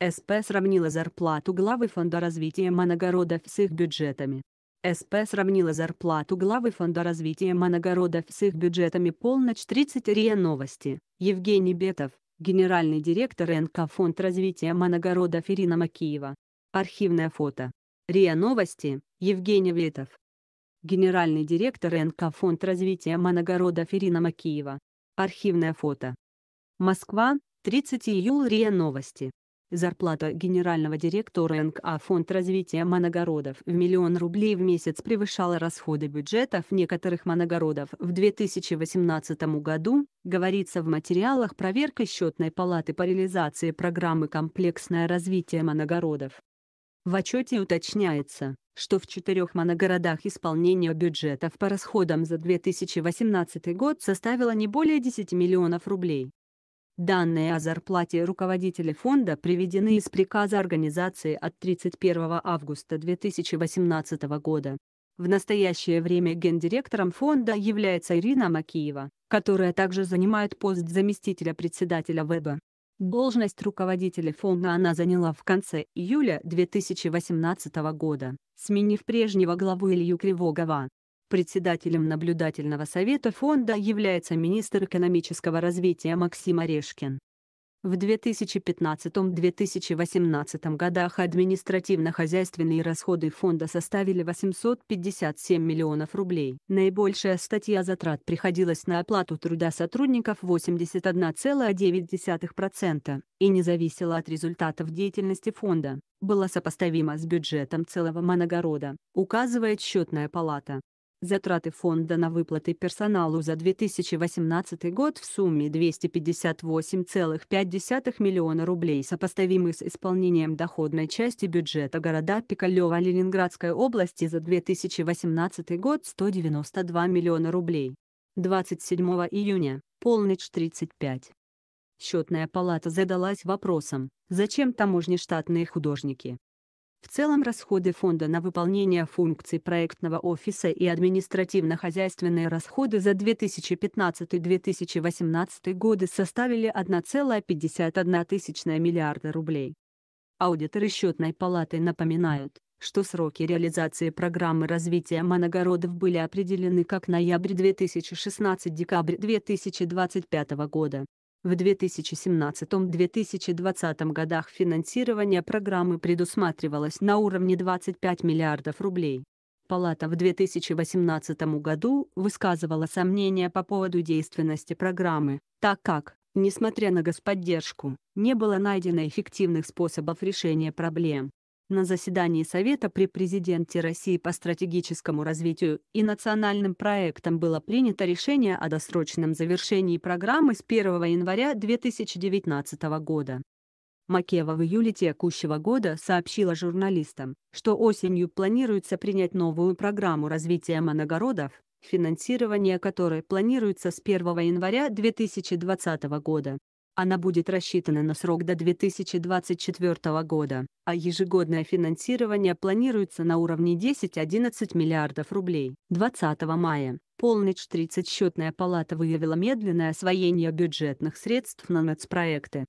СП сравнила зарплату главы Фонда развития моногородов с их бюджетами. СП сравнила зарплату главы Фонда развития моногородов с их бюджетами полночь 30 РИА Новости. Евгений Бетов, генеральный директор НК Фонд развития моногородов Ирина Макиева. Архивное фото. РИА Новости, Евгений Бетов. Генеральный директор НК Фонд развития моногородов Ирина Макиева. Архивное фото. Москва, 30 июля РИА Новости. Зарплата генерального директора НКА Фонд развития моногородов в миллион рублей в месяц превышала расходы бюджетов некоторых моногородов в 2018 году, говорится в материалах проверка счетной палаты по реализации программы «Комплексное развитие моногородов». В отчете уточняется, что в четырех моногородах исполнение бюджетов по расходам за 2018 год составило не более 10 миллионов рублей. Данные о зарплате руководителя фонда приведены из приказа организации от 31 августа 2018 года. В настоящее время гендиректором фонда является Ирина Макиева, которая также занимает пост заместителя председателя ВЭБа. Должность руководителя фонда она заняла в конце июля 2018 года, сменив прежнего главу Илью Кривогова. Председателем наблюдательного совета фонда является министр экономического развития Максим Орешкин. В 2015-2018 годах административно-хозяйственные расходы фонда составили 857 миллионов рублей. Наибольшая статья затрат приходилась на оплату труда сотрудников 81,9% и не зависела от результатов деятельности фонда, была сопоставима с бюджетом целого Моногорода, указывает счетная палата. Затраты фонда на выплаты персоналу за 2018 год в сумме 258,5 миллиона рублей сопоставимы с исполнением доходной части бюджета города Пикалева Ленинградской области за 2018 год 192 миллиона рублей. 27 июня, полночь 35. Счетная палата задалась вопросом, зачем таможне штатные художники? В целом расходы фонда на выполнение функций проектного офиса и административно-хозяйственные расходы за 2015-2018 годы составили 1,51 миллиарда рублей. Аудиторы счетной палаты напоминают, что сроки реализации программы развития моногородов были определены как ноябрь 2016-декабрь 2025 года. В 2017-2020 годах финансирование программы предусматривалось на уровне 25 миллиардов рублей. Палата в 2018 году высказывала сомнения по поводу действенности программы, так как, несмотря на господдержку, не было найдено эффективных способов решения проблем. На заседании Совета при президенте России по стратегическому развитию и национальным проектам было принято решение о досрочном завершении программы с 1 января 2019 года. Макева в июле текущего года сообщила журналистам, что осенью планируется принять новую программу развития моногородов, финансирование которой планируется с 1 января 2020 года. Она будет рассчитана на срок до 2024 года, а ежегодное финансирование планируется на уровне 10-11 миллиардов рублей. 20 мая Полночь 30 счетная палата выявила медленное освоение бюджетных средств на нацпроекты.